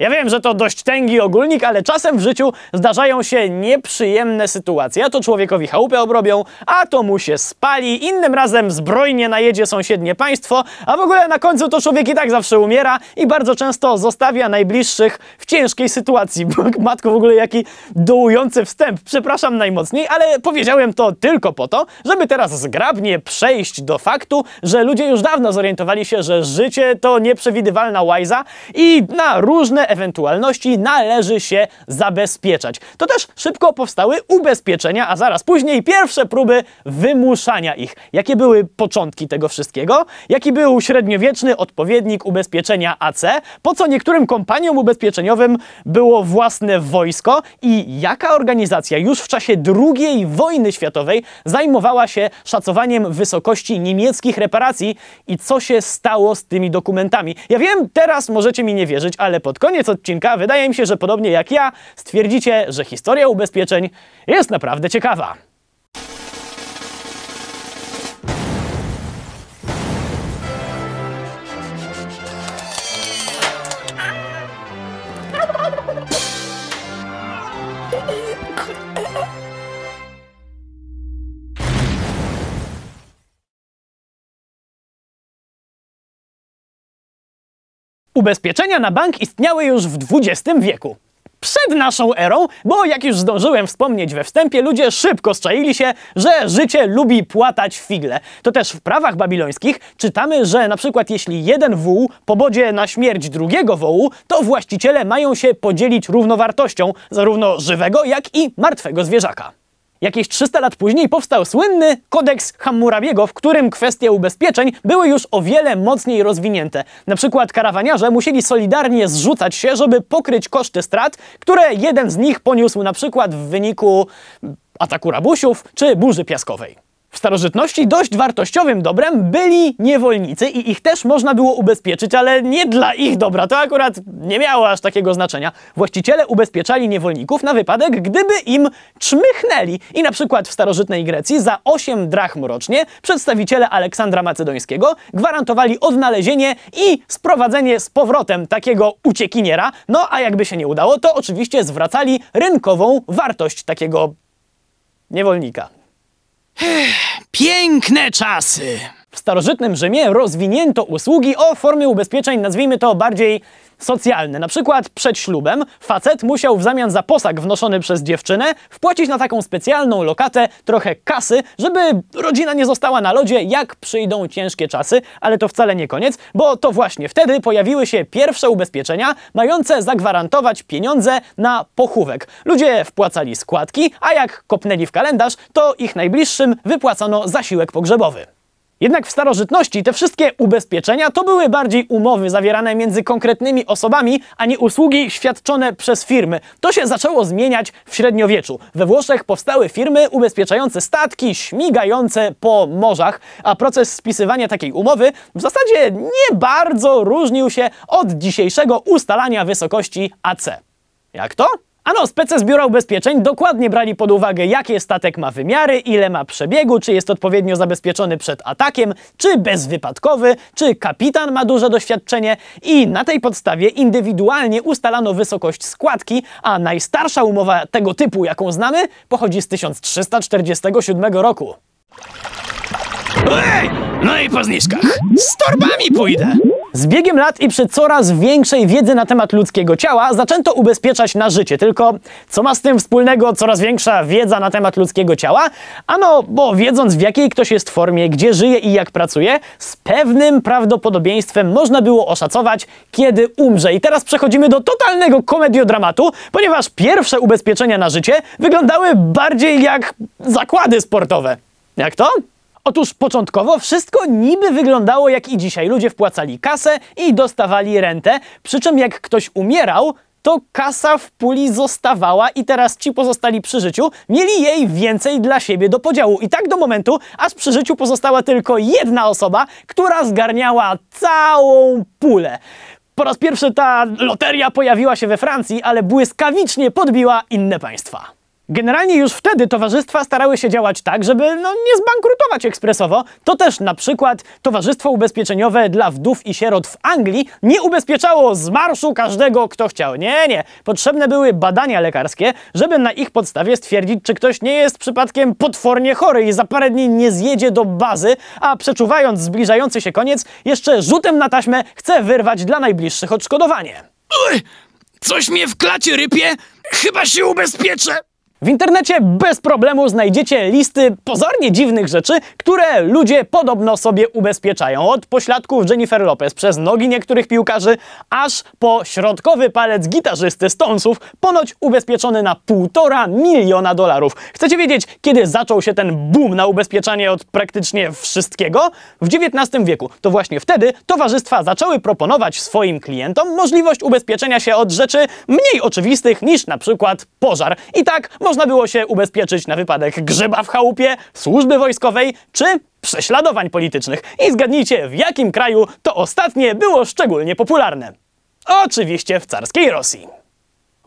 Ja wiem, że to dość tęgi ogólnik, ale czasem w życiu zdarzają się nieprzyjemne sytuacje. A to człowiekowi chałupę obrobią, a to mu się spali, innym razem zbrojnie najedzie sąsiednie państwo, a w ogóle na końcu to człowiek i tak zawsze umiera i bardzo często zostawia najbliższych w ciężkiej sytuacji. Matko, w ogóle jaki dołujący wstęp. Przepraszam najmocniej, ale powiedziałem to tylko po to, żeby teraz zgrabnie przejść do faktu, że ludzie już dawno zorientowali się, że życie to nieprzewidywalna łajza i na różne ewentualności należy się zabezpieczać. To też szybko powstały ubezpieczenia, a zaraz później pierwsze próby wymuszania ich. Jakie były początki tego wszystkiego? Jaki był średniowieczny odpowiednik ubezpieczenia AC? Po co niektórym kompaniom ubezpieczeniowym było własne wojsko? I jaka organizacja już w czasie II wojny światowej zajmowała się szacowaniem wysokości niemieckich reparacji i co się stało z tymi dokumentami? Ja wiem, teraz możecie mi nie wierzyć, ale pod koniec koniec odcinka wydaje mi się, że podobnie jak ja stwierdzicie, że historia ubezpieczeń jest naprawdę ciekawa. Ubezpieczenia na bank istniały już w XX wieku. Przed naszą erą, bo jak już zdążyłem wspomnieć we wstępie, ludzie szybko strzaili się, że życie lubi płatać figle. To też w prawach babilońskich czytamy, że na przykład jeśli jeden wół pobodzie na śmierć drugiego wołu, to właściciele mają się podzielić równowartością zarówno żywego, jak i martwego zwierzaka. Jakieś 300 lat później powstał słynny kodeks Hammurabiego, w którym kwestie ubezpieczeń były już o wiele mocniej rozwinięte. Na przykład karawaniarze musieli solidarnie zrzucać się, żeby pokryć koszty strat, które jeden z nich poniósł na przykład w wyniku ataku rabusiów czy burzy piaskowej. W starożytności dość wartościowym dobrem byli niewolnicy i ich też można było ubezpieczyć, ale nie dla ich dobra. To akurat nie miało aż takiego znaczenia. Właściciele ubezpieczali niewolników na wypadek, gdyby im czmychnęli. I na przykład w starożytnej Grecji za 8 drachm rocznie przedstawiciele Aleksandra Macedońskiego gwarantowali odnalezienie i sprowadzenie z powrotem takiego uciekiniera. No a jakby się nie udało, to oczywiście zwracali rynkową wartość takiego niewolnika. Piękne czasy! W starożytnym Rzymie rozwinięto usługi o formie ubezpieczeń, nazwijmy to bardziej socjalny. Na przykład przed ślubem facet musiał w zamian za posag wnoszony przez dziewczynę wpłacić na taką specjalną lokatę trochę kasy, żeby rodzina nie została na lodzie, jak przyjdą ciężkie czasy, ale to wcale nie koniec, bo to właśnie wtedy pojawiły się pierwsze ubezpieczenia mające zagwarantować pieniądze na pochówek. Ludzie wpłacali składki, a jak kopnęli w kalendarz, to ich najbliższym wypłacano zasiłek pogrzebowy. Jednak w starożytności te wszystkie ubezpieczenia to były bardziej umowy zawierane między konkretnymi osobami, a nie usługi świadczone przez firmy. To się zaczęło zmieniać w średniowieczu. We Włoszech powstały firmy ubezpieczające statki śmigające po morzach, a proces spisywania takiej umowy w zasadzie nie bardzo różnił się od dzisiejszego ustalania wysokości AC. Jak to? Ano, spece z Biura Ubezpieczeń dokładnie brali pod uwagę, jakie statek ma wymiary, ile ma przebiegu, czy jest odpowiednio zabezpieczony przed atakiem, czy bezwypadkowy, czy kapitan ma duże doświadczenie i na tej podstawie indywidualnie ustalano wysokość składki, a najstarsza umowa tego typu, jaką znamy, pochodzi z 1347 roku. Ej! No i po zniżkach. Z torbami pójdę! Z biegiem lat i przy coraz większej wiedzy na temat ludzkiego ciała zaczęto ubezpieczać na życie. Tylko co ma z tym wspólnego coraz większa wiedza na temat ludzkiego ciała? Ano, bo wiedząc w jakiej ktoś jest formie, gdzie żyje i jak pracuje, z pewnym prawdopodobieństwem można było oszacować, kiedy umrze. I teraz przechodzimy do totalnego komediodramatu, ponieważ pierwsze ubezpieczenia na życie wyglądały bardziej jak zakłady sportowe. Jak to? Otóż początkowo wszystko niby wyglądało jak i dzisiaj. Ludzie wpłacali kasę i dostawali rentę, przy czym jak ktoś umierał, to kasa w puli zostawała i teraz ci pozostali przy życiu mieli jej więcej dla siebie do podziału. I tak do momentu, aż przy życiu pozostała tylko jedna osoba, która zgarniała całą pulę. Po raz pierwszy ta loteria pojawiła się we Francji, ale błyskawicznie podbiła inne państwa. Generalnie już wtedy towarzystwa starały się działać tak, żeby no, nie zbankrutować ekspresowo. To też na przykład Towarzystwo Ubezpieczeniowe dla Wdów i Sierot w Anglii nie ubezpieczało z marszu każdego, kto chciał. Nie, nie. Potrzebne były badania lekarskie, żeby na ich podstawie stwierdzić, czy ktoś nie jest przypadkiem potwornie chory i za parę dni nie zjedzie do bazy, a przeczuwając zbliżający się koniec, jeszcze rzutem na taśmę chce wyrwać dla najbliższych odszkodowanie. Uy, coś mnie w klacie rypie! Chyba się ubezpieczę! W internecie bez problemu znajdziecie listy pozornie dziwnych rzeczy, które ludzie podobno sobie ubezpieczają. Od pośladków Jennifer Lopez przez nogi niektórych piłkarzy, aż po środkowy palec gitarzysty Stonesów, ponoć ubezpieczony na półtora miliona dolarów. Chcecie wiedzieć, kiedy zaczął się ten boom na ubezpieczanie od praktycznie wszystkiego? W XIX wieku. To właśnie wtedy towarzystwa zaczęły proponować swoim klientom możliwość ubezpieczenia się od rzeczy mniej oczywistych niż na przykład pożar. I tak można było się ubezpieczyć na wypadek grzyba w chałupie, służby wojskowej czy prześladowań politycznych. I zgadnijcie, w jakim kraju to ostatnie było szczególnie popularne. Oczywiście w carskiej Rosji.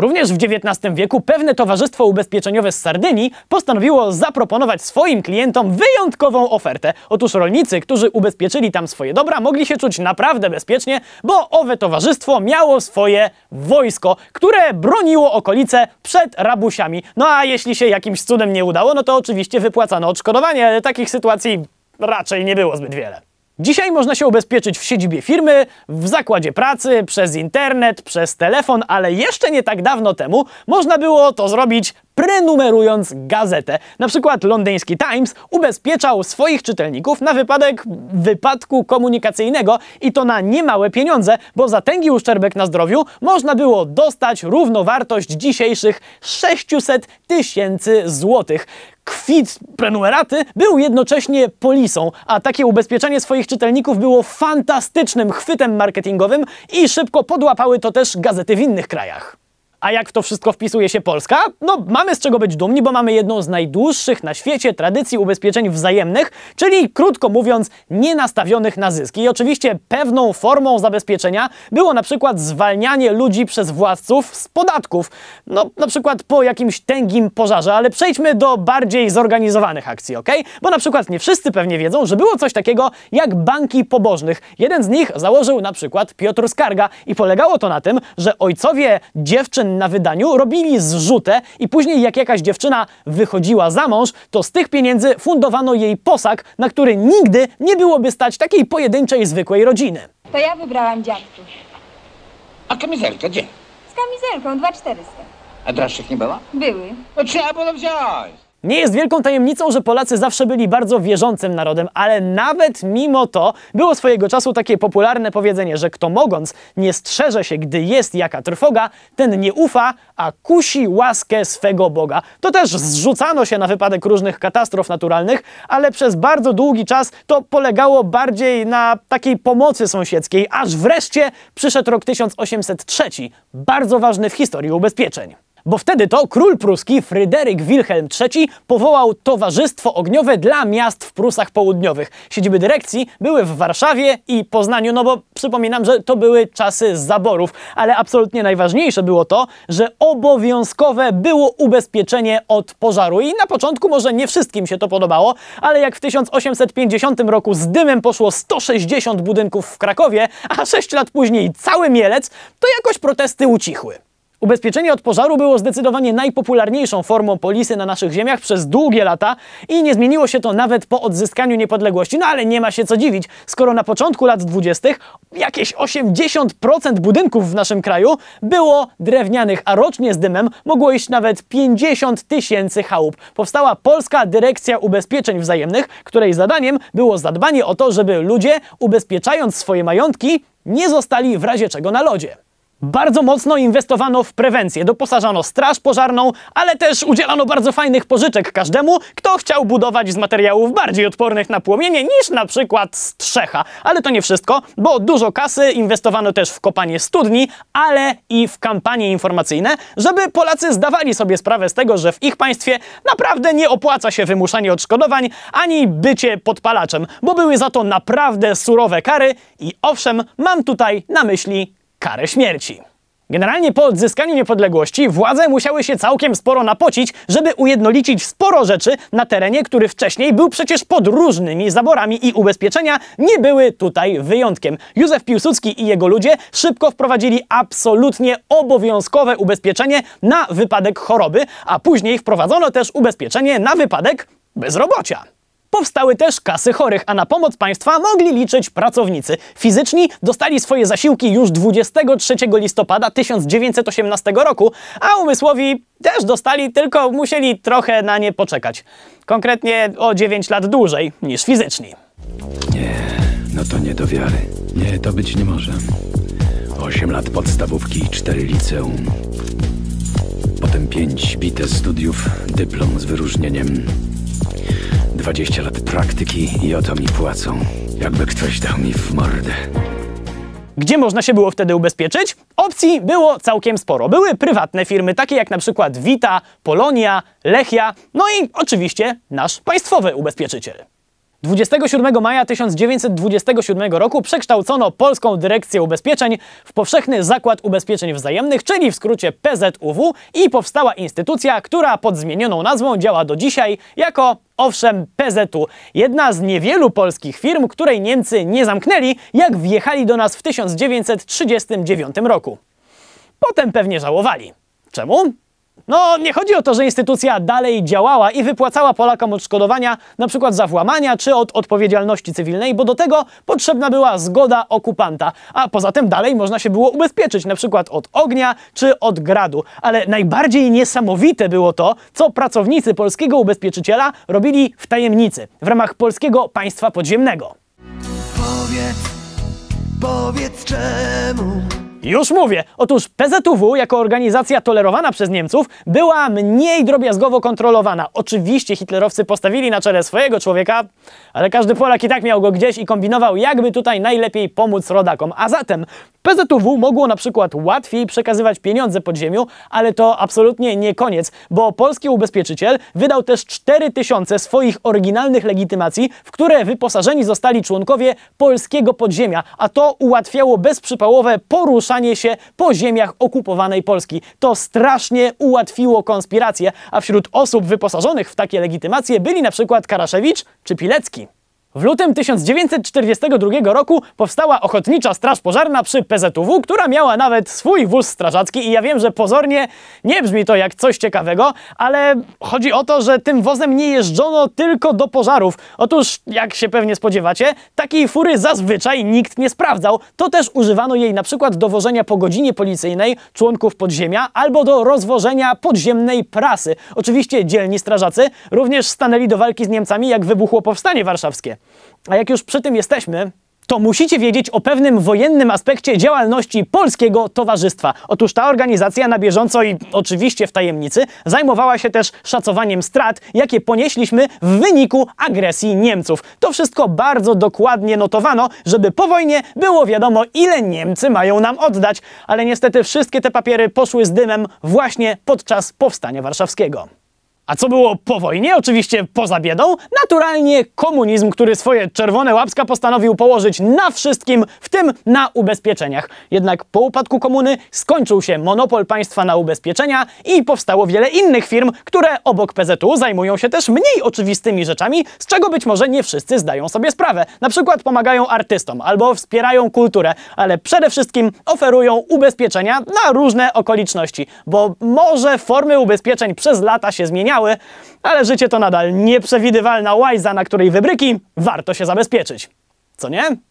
Również w XIX wieku pewne towarzystwo ubezpieczeniowe z Sardynii postanowiło zaproponować swoim klientom wyjątkową ofertę. Otóż rolnicy, którzy ubezpieczyli tam swoje dobra, mogli się czuć naprawdę bezpiecznie, bo owe towarzystwo miało swoje wojsko, które broniło okolice przed rabusiami. No a jeśli się jakimś cudem nie udało, no to oczywiście wypłacano odszkodowanie, ale takich sytuacji raczej nie było zbyt wiele. Dzisiaj można się ubezpieczyć w siedzibie firmy, w zakładzie pracy, przez internet, przez telefon, ale jeszcze nie tak dawno temu można było to zrobić prenumerując gazetę. Na przykład londyński Times ubezpieczał swoich czytelników na wypadek wypadku komunikacyjnego i to na niemałe pieniądze, bo za tęgi uszczerbek na zdrowiu można było dostać równowartość dzisiejszych 600 tysięcy złotych kwit prenumeraty był jednocześnie polisą, a takie ubezpieczenie swoich czytelników było fantastycznym chwytem marketingowym i szybko podłapały to też gazety w innych krajach. A jak w to wszystko wpisuje się Polska? No, mamy z czego być dumni, bo mamy jedną z najdłuższych na świecie tradycji ubezpieczeń wzajemnych, czyli krótko mówiąc, nie nastawionych na zyski. I oczywiście pewną formą zabezpieczenia było na przykład zwalnianie ludzi przez władców z podatków. No, na przykład po jakimś tęgim pożarze, ale przejdźmy do bardziej zorganizowanych akcji, ok? Bo na przykład nie wszyscy pewnie wiedzą, że było coś takiego jak banki pobożnych. Jeden z nich założył na przykład Piotr Skarga i polegało to na tym, że ojcowie dziewczyn na wydaniu robili zrzutę i później jak jakaś dziewczyna wychodziła za mąż, to z tych pieniędzy fundowano jej posag, na który nigdy nie byłoby stać takiej pojedynczej, zwykłej rodziny. To ja wybrałam dziadków. A kamizelkę gdzie? Z kamizelką, 2400. A droższych nie było? Były. To trzeba było wziąć. Nie jest wielką tajemnicą, że Polacy zawsze byli bardzo wierzącym narodem, ale nawet mimo to było swojego czasu takie popularne powiedzenie, że kto mogąc nie strzeże się, gdy jest jaka trwoga, ten nie ufa, a kusi łaskę swego Boga. To też zrzucano się na wypadek różnych katastrof naturalnych, ale przez bardzo długi czas to polegało bardziej na takiej pomocy sąsiedzkiej, aż wreszcie przyszedł rok 1803, bardzo ważny w historii ubezpieczeń. Bo wtedy to król pruski Fryderyk Wilhelm III powołał Towarzystwo Ogniowe dla miast w Prusach Południowych. Siedziby dyrekcji były w Warszawie i Poznaniu, no bo przypominam, że to były czasy zaborów, ale absolutnie najważniejsze było to, że obowiązkowe było ubezpieczenie od pożaru i na początku może nie wszystkim się to podobało, ale jak w 1850 roku z dymem poszło 160 budynków w Krakowie, a 6 lat później cały Mielec, to jakoś protesty ucichły. Ubezpieczenie od pożaru było zdecydowanie najpopularniejszą formą polisy na naszych ziemiach przez długie lata i nie zmieniło się to nawet po odzyskaniu niepodległości. No ale nie ma się co dziwić, skoro na początku lat 20. jakieś 80% budynków w naszym kraju było drewnianych, a rocznie z dymem mogło iść nawet 50 tysięcy chałup. Powstała Polska Dyrekcja Ubezpieczeń Wzajemnych, której zadaniem było zadbanie o to, żeby ludzie ubezpieczając swoje majątki nie zostali w razie czego na lodzie. Bardzo mocno inwestowano w prewencję, doposażano straż pożarną, ale też udzielano bardzo fajnych pożyczek każdemu, kto chciał budować z materiałów bardziej odpornych na płomienie niż na przykład strzecha. Ale to nie wszystko, bo dużo kasy inwestowano też w kopanie studni, ale i w kampanie informacyjne, żeby Polacy zdawali sobie sprawę z tego, że w ich państwie naprawdę nie opłaca się wymuszanie odszkodowań ani bycie podpalaczem, bo były za to naprawdę surowe kary i owszem, mam tutaj na myśli karę śmierci. Generalnie po odzyskaniu niepodległości władze musiały się całkiem sporo napocić, żeby ujednolicić sporo rzeczy na terenie, który wcześniej był przecież pod różnymi zaborami i ubezpieczenia nie były tutaj wyjątkiem. Józef Piłsudski i jego ludzie szybko wprowadzili absolutnie obowiązkowe ubezpieczenie na wypadek choroby, a później wprowadzono też ubezpieczenie na wypadek bezrobocia. Powstały też kasy chorych, a na pomoc państwa mogli liczyć pracownicy. Fizyczni dostali swoje zasiłki już 23 listopada 1918 roku, a umysłowi też dostali, tylko musieli trochę na nie poczekać. Konkretnie o 9 lat dłużej niż fizyczni. Nie, no to nie do wiary. Nie, to być nie może. 8 lat podstawówki i 4 liceum. Potem 5 bite studiów, dyplom z wyróżnieniem. 20 lat praktyki i o to mi płacą. Jakby ktoś dał mi w mordę. Gdzie można się było wtedy ubezpieczyć? Opcji było całkiem sporo. Były prywatne firmy, takie jak na przykład Vita, Polonia, Lechia, no i oczywiście nasz państwowy ubezpieczyciel. 27 maja 1927 roku przekształcono Polską Dyrekcję Ubezpieczeń w Powszechny Zakład Ubezpieczeń Wzajemnych, czyli w skrócie PZUW i powstała instytucja, która pod zmienioną nazwą działa do dzisiaj jako owszem PZU, jedna z niewielu polskich firm, której Niemcy nie zamknęli, jak wjechali do nas w 1939 roku. Potem pewnie żałowali. Czemu? No, nie chodzi o to, że instytucja dalej działała i wypłacała Polakom odszkodowania np. za włamania czy od odpowiedzialności cywilnej, bo do tego potrzebna była zgoda okupanta. A poza tym dalej można się było ubezpieczyć np. od ognia czy od gradu. Ale najbardziej niesamowite było to, co pracownicy polskiego ubezpieczyciela robili w tajemnicy w ramach polskiego państwa podziemnego. Powiedz, powiedz czemu już mówię. Otóż PZW, jako organizacja tolerowana przez Niemców była mniej drobiazgowo kontrolowana. Oczywiście hitlerowcy postawili na czele swojego człowieka, ale każdy Polak i tak miał go gdzieś i kombinował, jakby tutaj najlepiej pomóc rodakom. A zatem PZW mogło na przykład łatwiej przekazywać pieniądze podziemiu, ale to absolutnie nie koniec, bo polski ubezpieczyciel wydał też 4000 swoich oryginalnych legitymacji, w które wyposażeni zostali członkowie polskiego podziemia, a to ułatwiało bezprzypałowe poruszenie poruszanie się po ziemiach okupowanej Polski. To strasznie ułatwiło konspirację, a wśród osób wyposażonych w takie legitymacje byli na przykład Karaszewicz czy Pilecki. W lutym 1942 roku powstała Ochotnicza Straż Pożarna przy PZUW, która miała nawet swój wóz strażacki i ja wiem, że pozornie nie brzmi to jak coś ciekawego, ale chodzi o to, że tym wozem nie jeżdżono tylko do pożarów. Otóż, jak się pewnie spodziewacie, takiej fury zazwyczaj nikt nie sprawdzał. To też używano jej na przykład do wożenia po godzinie policyjnej członków podziemia albo do rozwożenia podziemnej prasy. Oczywiście dzielni strażacy również stanęli do walki z Niemcami, jak wybuchło Powstanie Warszawskie. A jak już przy tym jesteśmy, to musicie wiedzieć o pewnym wojennym aspekcie działalności Polskiego Towarzystwa. Otóż ta organizacja na bieżąco i oczywiście w tajemnicy zajmowała się też szacowaniem strat, jakie ponieśliśmy w wyniku agresji Niemców. To wszystko bardzo dokładnie notowano, żeby po wojnie było wiadomo, ile Niemcy mają nam oddać. Ale niestety wszystkie te papiery poszły z dymem właśnie podczas Powstania Warszawskiego. A co było po wojnie? Oczywiście poza biedą. Naturalnie komunizm, który swoje czerwone łapska postanowił położyć na wszystkim, w tym na ubezpieczeniach. Jednak po upadku komuny skończył się monopol państwa na ubezpieczenia i powstało wiele innych firm, które obok PZU zajmują się też mniej oczywistymi rzeczami, z czego być może nie wszyscy zdają sobie sprawę. Na przykład pomagają artystom albo wspierają kulturę, ale przede wszystkim oferują ubezpieczenia na różne okoliczności, bo może formy ubezpieczeń przez lata się zmieniały ale życie to nadal nieprzewidywalna łajza, na której wybryki warto się zabezpieczyć. Co nie?